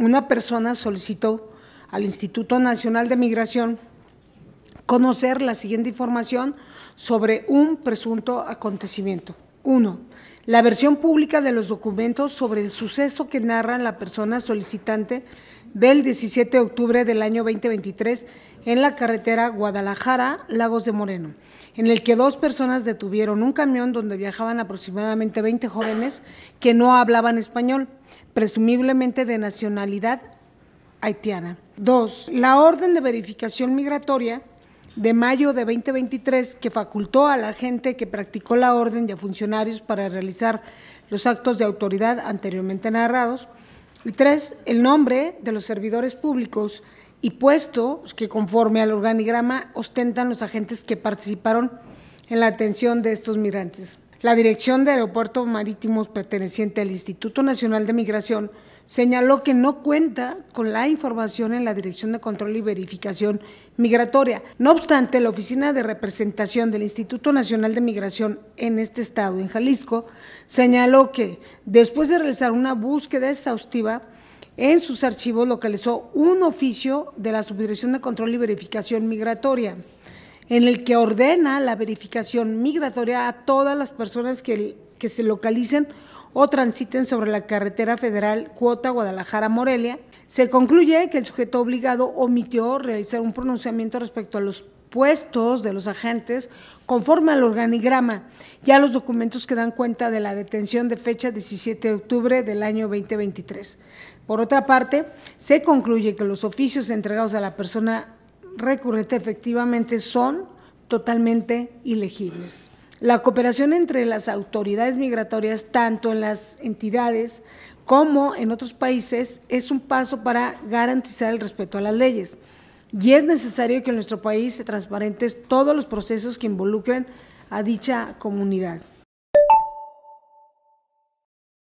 una persona solicitó al Instituto Nacional de Migración conocer la siguiente información sobre un presunto acontecimiento. Uno, La versión pública de los documentos sobre el suceso que narra la persona solicitante del 17 de octubre del año 2023 en la carretera Guadalajara-Lagos de Moreno, en el que dos personas detuvieron un camión donde viajaban aproximadamente 20 jóvenes que no hablaban español, presumiblemente de nacionalidad haitiana. Dos, la orden de verificación migratoria de mayo de 2023 que facultó a la gente que practicó la orden y a funcionarios para realizar los actos de autoridad anteriormente narrados y tres, el nombre de los servidores públicos y puestos que conforme al organigrama ostentan los agentes que participaron en la atención de estos migrantes. La Dirección de Aeropuertos Marítimos perteneciente al Instituto Nacional de Migración señaló que no cuenta con la información en la Dirección de Control y Verificación Migratoria. No obstante, la Oficina de Representación del Instituto Nacional de Migración en este estado, en Jalisco, señaló que después de realizar una búsqueda exhaustiva, en sus archivos localizó un oficio de la Subdirección de Control y Verificación Migratoria en el que ordena la verificación migratoria a todas las personas que, se localicen o transiten sobre la carretera federal cuota Guadalajara-Morelia, se concluye que el sujeto obligado omitió realizar un pronunciamiento respecto a los puestos de los agentes conforme al organigrama. y a los documentos que dan cuenta de la detención de fecha 17 de octubre del año 2023. Por otra parte, se concluye que los oficios entregados a la persona recurrente efectivamente son totalmente ilegibles. La cooperación entre las autoridades migratorias, tanto en las entidades como en otros países, es un paso para garantizar el respeto a las leyes. Y es necesario que en nuestro país se transparentes todos los procesos que involucren a dicha comunidad.